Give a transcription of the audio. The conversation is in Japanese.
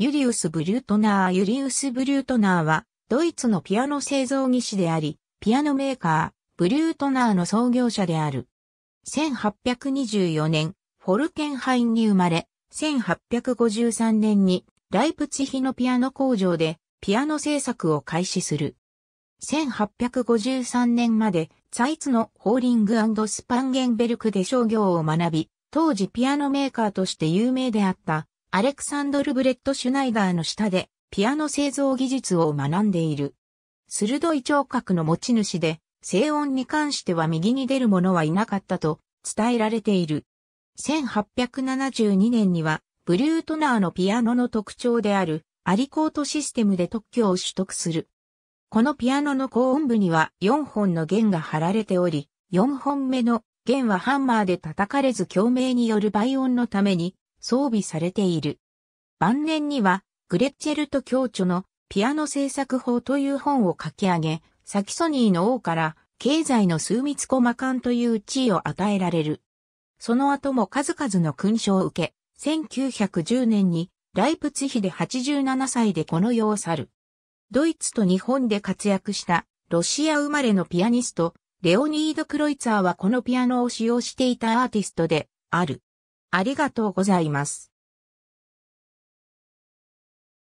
ユリウス・ブリュートナーユリウス・ブリュートナーは、ドイツのピアノ製造技師であり、ピアノメーカー、ブリュートナーの創業者である。1824年、フォルケンハインに生まれ、1853年に、ライプツヒのピアノ工場で、ピアノ製作を開始する。1853年まで、ザイツのホーリングスパンゲンベルクで商業を学び、当時ピアノメーカーとして有名であったアレクサンドル・ブレット・シュナイダーの下で、ピアノ製造技術を学んでいる。鋭い聴覚の持ち主で、静音に関しては右に出る者はいなかったと伝えられている。1872年には、ブリュートナーのピアノの特徴である、アリコートシステムで特許を取得する。このピアノの高音部には4本の弦が張られており、4本目の弦はハンマーで叩かれず共鳴による倍音のために装備されている。晩年には、グレッチェルと教著のピアノ制作法という本を書き上げ、サキソニーの王から経済の数密コマ館という地位を与えられる。その後も数々の勲章を受け、1910年にライプツヒで87歳でこの世を去る。ドイツと日本で活躍したロシア生まれのピアニスト、レオニード・クロイツァーはこのピアノを使用していたアーティストである。ありがとうございます。